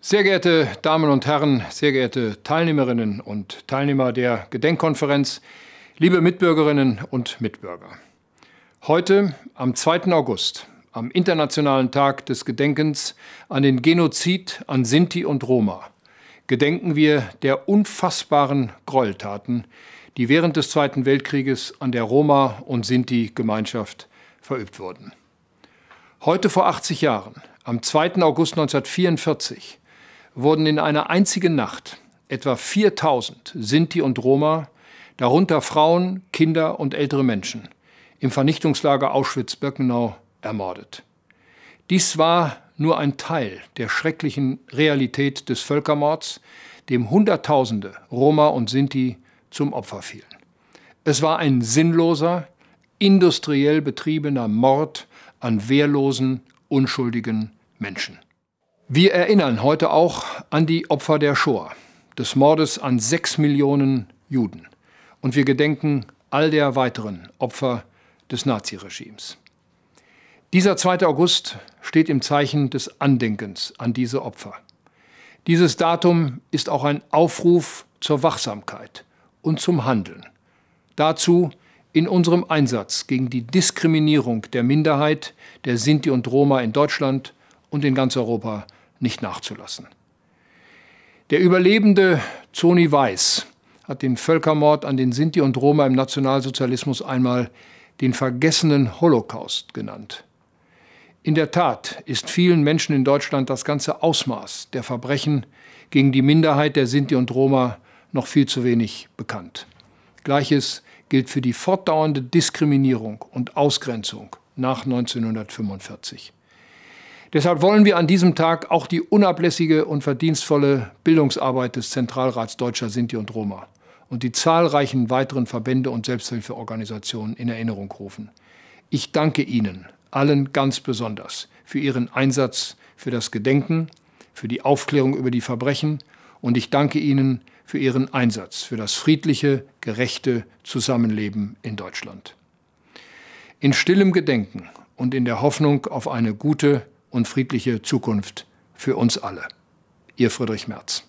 Sehr geehrte Damen und Herren, sehr geehrte Teilnehmerinnen und Teilnehmer der Gedenkkonferenz, liebe Mitbürgerinnen und Mitbürger. Heute, am 2. August, am Internationalen Tag des Gedenkens an den Genozid an Sinti und Roma, gedenken wir der unfassbaren Gräueltaten, die während des Zweiten Weltkrieges an der Roma- und Sinti-Gemeinschaft verübt wurden. Heute vor 80 Jahren, am 2. August 1944, wurden in einer einzigen Nacht etwa 4000 Sinti und Roma, darunter Frauen, Kinder und ältere Menschen, im Vernichtungslager Auschwitz-Birkenau ermordet. Dies war nur ein Teil der schrecklichen Realität des Völkermords, dem Hunderttausende Roma und Sinti zum Opfer fielen. Es war ein sinnloser, industriell betriebener Mord an wehrlosen, unschuldigen Menschen. Wir erinnern heute auch an die Opfer der Shoah, des Mordes an sechs Millionen Juden. Und wir gedenken all der weiteren Opfer des Naziregimes. Dieser 2. August steht im Zeichen des Andenkens an diese Opfer. Dieses Datum ist auch ein Aufruf zur Wachsamkeit und zum Handeln. Dazu in unserem Einsatz gegen die Diskriminierung der Minderheit, der Sinti und Roma in Deutschland und in ganz Europa nicht nachzulassen. Der Überlebende Zoni Weiß hat den Völkermord an den Sinti und Roma im Nationalsozialismus einmal den vergessenen Holocaust genannt. In der Tat ist vielen Menschen in Deutschland das ganze Ausmaß der Verbrechen gegen die Minderheit der Sinti und Roma noch viel zu wenig bekannt. Gleiches gilt für die fortdauernde Diskriminierung und Ausgrenzung nach 1945. Deshalb wollen wir an diesem Tag auch die unablässige und verdienstvolle Bildungsarbeit des Zentralrats Deutscher Sinti und Roma und die zahlreichen weiteren Verbände und Selbsthilfeorganisationen in Erinnerung rufen. Ich danke Ihnen allen ganz besonders für Ihren Einsatz für das Gedenken, für die Aufklärung über die Verbrechen und ich danke Ihnen für Ihren Einsatz für das friedliche, gerechte Zusammenleben in Deutschland. In stillem Gedenken und in der Hoffnung auf eine gute, und friedliche Zukunft für uns alle. Ihr Friedrich Merz.